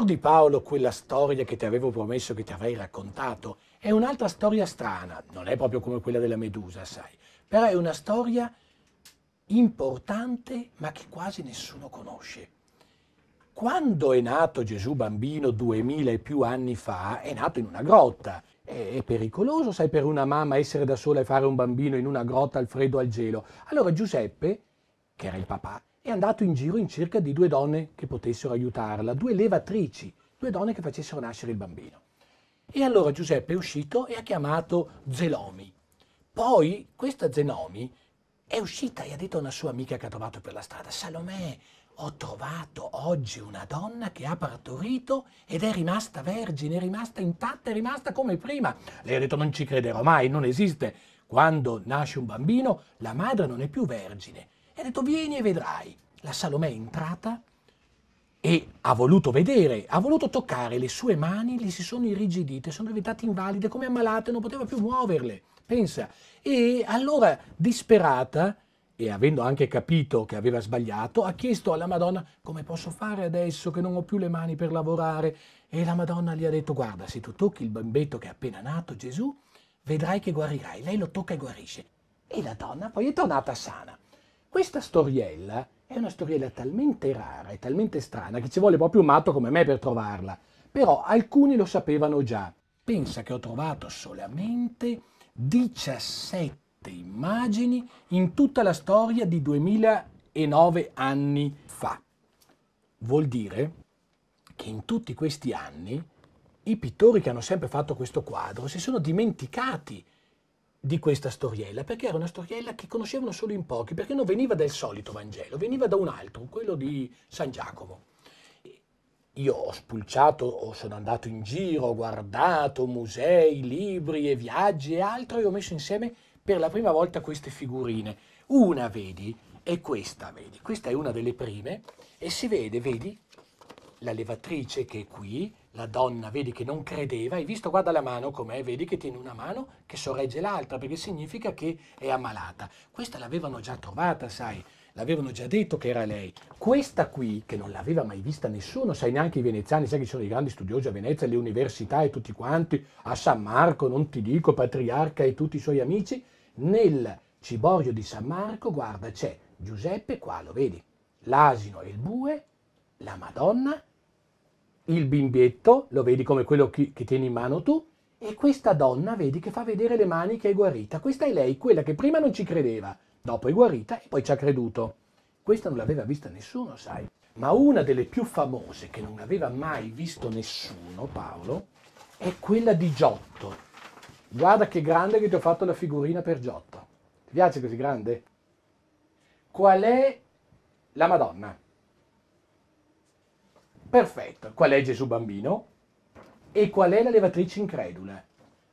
ricordi Paolo quella storia che ti avevo promesso che ti avrei raccontato? È un'altra storia strana, non è proprio come quella della Medusa, sai, però è una storia importante ma che quasi nessuno conosce. Quando è nato Gesù bambino duemila e più anni fa, è nato in una grotta. È pericoloso, sai, per una mamma essere da sola e fare un bambino in una grotta al freddo al gelo. Allora Giuseppe, che era il papà, è andato in giro in cerca di due donne che potessero aiutarla, due levatrici, due donne che facessero nascere il bambino. E allora Giuseppe è uscito e ha chiamato Zelomi. Poi questa Zenomi è uscita e ha detto a una sua amica che ha trovato per la strada, Salomè, ho trovato oggi una donna che ha partorito ed è rimasta vergine, è rimasta intatta, è rimasta come prima. Lei ha detto non ci crederò mai, non esiste. Quando nasce un bambino la madre non è più vergine, e ha detto vieni e vedrai. La Salomè è entrata e ha voluto vedere, ha voluto toccare le sue mani, le si sono irrigidite, sono diventate invalide, come ammalate, non poteva più muoverle, pensa. E allora, disperata, e avendo anche capito che aveva sbagliato, ha chiesto alla Madonna come posso fare adesso che non ho più le mani per lavorare. E la Madonna gli ha detto guarda, se tu tocchi il bambetto che è appena nato, Gesù, vedrai che guarirai. Lei lo tocca e guarisce. E la donna poi è tornata sana. Questa storiella è una storiella talmente rara e talmente strana che ci vuole proprio un matto come me per trovarla, però alcuni lo sapevano già. Pensa che ho trovato solamente 17 immagini in tutta la storia di 2009 anni fa. Vuol dire che in tutti questi anni i pittori che hanno sempre fatto questo quadro si sono dimenticati di questa storiella, perché era una storiella che conoscevano solo in pochi, perché non veniva dal solito Vangelo, veniva da un altro, quello di San Giacomo. Io ho spulciato, sono andato in giro, ho guardato musei, libri e viaggi e altro e ho messo insieme per la prima volta queste figurine. Una, vedi, è questa, vedi, questa è una delle prime e si vede, vedi, la levatrice che è qui, la donna vedi che non credeva, hai visto guarda la mano com'è, vedi che tiene una mano che sorregge l'altra perché significa che è ammalata. Questa l'avevano già trovata, sai, l'avevano già detto che era lei. Questa qui, che non l'aveva mai vista nessuno, sai neanche i veneziani, sai che ci sono i grandi studiosi a Venezia, le università e tutti quanti, a San Marco, non ti dico, patriarca e tutti i suoi amici, nel ciborio di San Marco, guarda, c'è Giuseppe qua, lo vedi, l'asino e il bue, la Madonna, il bimbetto, lo vedi come quello che, che tieni in mano tu, e questa donna vedi che fa vedere le mani che è guarita. Questa è lei, quella che prima non ci credeva, dopo è guarita e poi ci ha creduto. Questa non l'aveva vista nessuno, sai. Ma una delle più famose che non aveva mai visto nessuno, Paolo, è quella di Giotto. Guarda che grande che ti ho fatto la figurina per Giotto. Ti piace così grande? Qual è la Madonna? Perfetto. Qual è Gesù bambino? E qual è la levatrice incredula?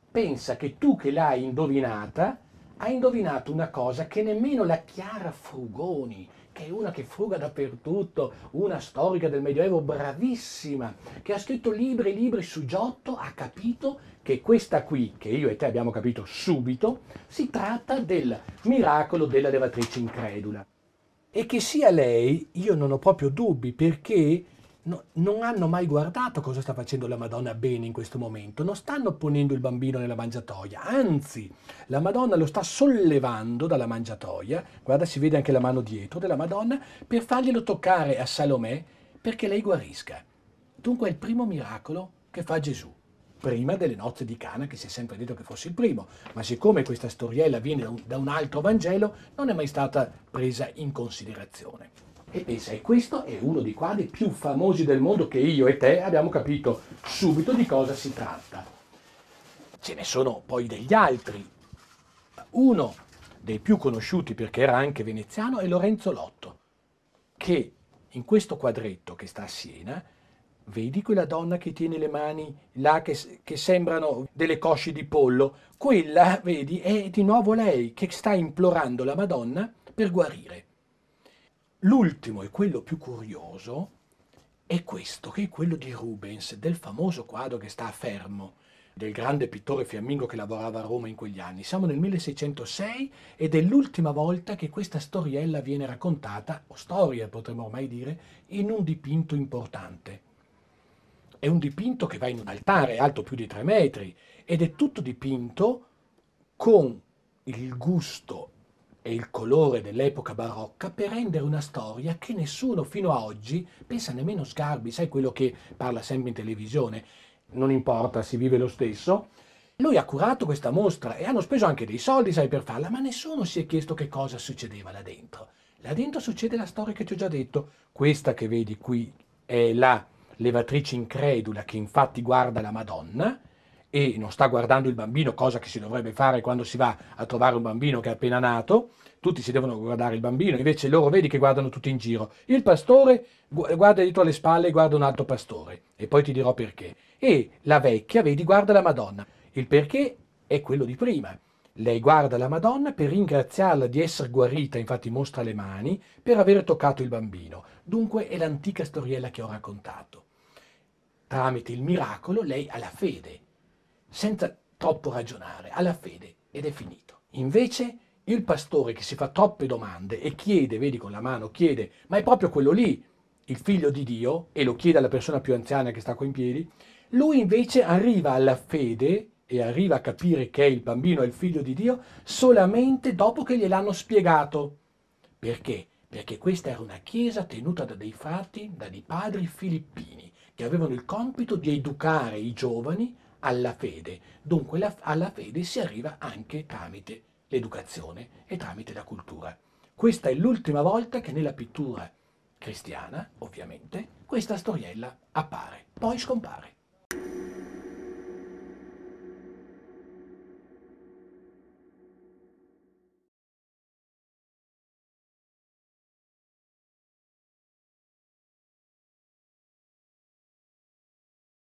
Pensa che tu che l'hai indovinata, hai indovinato una cosa che nemmeno la Chiara Frugoni, che è una che fruga dappertutto, una storica del Medioevo bravissima, che ha scritto libri e libri su Giotto, ha capito che questa qui, che io e te abbiamo capito subito, si tratta del miracolo della levatrice incredula. E che sia lei, io non ho proprio dubbi, perché no, non hanno mai guardato cosa sta facendo la Madonna bene in questo momento, non stanno ponendo il bambino nella mangiatoia, anzi la Madonna lo sta sollevando dalla mangiatoia, guarda si vede anche la mano dietro della Madonna, per farglielo toccare a Salomè perché lei guarisca. Dunque è il primo miracolo che fa Gesù prima delle nozze di Cana, che si è sempre detto che fosse il primo, ma siccome questa storiella viene da un, altro Vangelo, non è mai stata presa in considerazione. E pensa, e questo è uno dei quadri più famosi del mondo che io e te abbiamo capito subito di cosa si tratta. Ce ne sono poi degli altri. Uno dei più conosciuti perché era anche veneziano è Lorenzo Lotto, che in questo quadretto che sta a Siena vedi quella donna che tiene le mani là che, che, sembrano delle cosce di pollo, quella, vedi, è di nuovo lei che sta implorando la Madonna per guarire. L'ultimo e quello più curioso è questo, che è quello di Rubens, del famoso quadro che sta a Fermo, del grande pittore fiammingo che lavorava a Roma in quegli anni. Siamo nel 1606 ed è l'ultima volta che questa storiella viene raccontata, o storia potremmo ormai dire, in un dipinto importante. È un dipinto che va in un altare alto più di tre metri ed è tutto dipinto con il gusto e il colore dell'epoca barocca per rendere una storia che nessuno fino a oggi pensa nemmeno Sgarbi, sai quello che parla sempre in televisione, non importa, si vive lo stesso. Lui ha curato questa mostra e hanno speso anche dei soldi, sai, per farla, ma nessuno si è chiesto che cosa succedeva là dentro. Là dentro succede la storia che ti ho già detto, questa che vedi qui è la levatrice incredula che infatti guarda la Madonna e non sta guardando il bambino, cosa che si dovrebbe fare quando si va a trovare un bambino che è appena nato, tutti si devono guardare il bambino, invece loro vedi che guardano tutti in giro. Il pastore guarda dietro alle spalle e guarda un altro pastore, e poi ti dirò perché. E la vecchia, vedi, guarda la Madonna. Il perché è quello di prima. Lei guarda la Madonna per ringraziarla di essere guarita, infatti mostra le mani, per aver toccato il bambino. Dunque è l'antica storiella che ho raccontato. Tramite il miracolo lei ha la fede senza troppo ragionare, alla fede ed è finito. Invece il pastore che si fa troppe domande e chiede, vedi con la mano, chiede, ma è proprio quello lì, il figlio di Dio, e lo chiede alla persona più anziana che sta qua in piedi, lui invece arriva alla fede e arriva a capire che il bambino è il figlio di Dio solamente dopo che gliel'hanno spiegato. Perché? Perché questa era una chiesa tenuta da dei frati, da dei padri filippini, che avevano il compito di educare i giovani alla fede. Dunque la, alla fede si arriva anche tramite l'educazione e tramite la cultura. Questa è l'ultima volta che nella pittura cristiana, ovviamente, questa storiella appare, poi scompare.